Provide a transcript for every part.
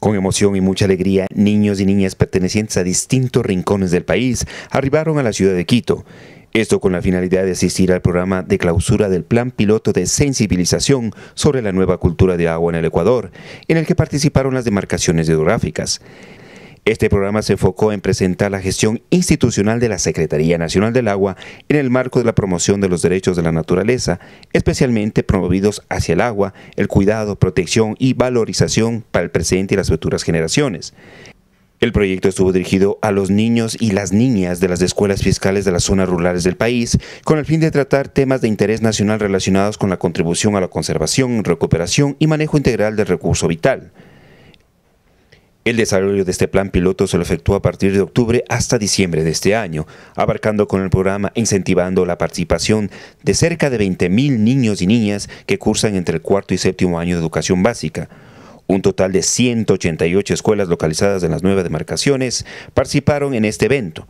Con emoción y mucha alegría, niños y niñas pertenecientes a distintos rincones del país arribaron a la ciudad de Quito. Esto con la finalidad de asistir al programa de clausura del Plan Piloto de Sensibilización sobre la nueva cultura de agua en el Ecuador, en el que participaron las demarcaciones geográficas. Este programa se enfocó en presentar la gestión institucional de la Secretaría Nacional del Agua en el marco de la promoción de los derechos de la naturaleza, especialmente promovidos hacia el agua, el cuidado, protección y valorización para el presente y las futuras generaciones. El proyecto estuvo dirigido a los niños y las niñas de las escuelas fiscales de las zonas rurales del país, con el fin de tratar temas de interés nacional relacionados con la contribución a la conservación, recuperación y manejo integral del recurso vital. El desarrollo de este plan piloto se lo efectuó a partir de octubre hasta diciembre de este año, abarcando con el programa incentivando la participación de cerca de 20.000 niños y niñas que cursan entre el cuarto y séptimo año de educación básica. Un total de 188 escuelas localizadas en las nueve demarcaciones participaron en este evento.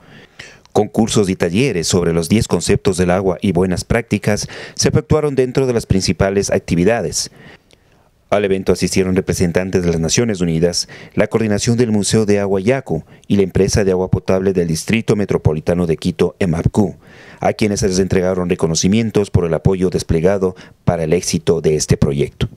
Concursos y talleres sobre los 10 conceptos del agua y buenas prácticas se efectuaron dentro de las principales actividades. Al evento asistieron representantes de las Naciones Unidas, la coordinación del Museo de Agua Yaco y la empresa de agua potable del Distrito Metropolitano de Quito, EMAPCU, a quienes se les entregaron reconocimientos por el apoyo desplegado para el éxito de este proyecto.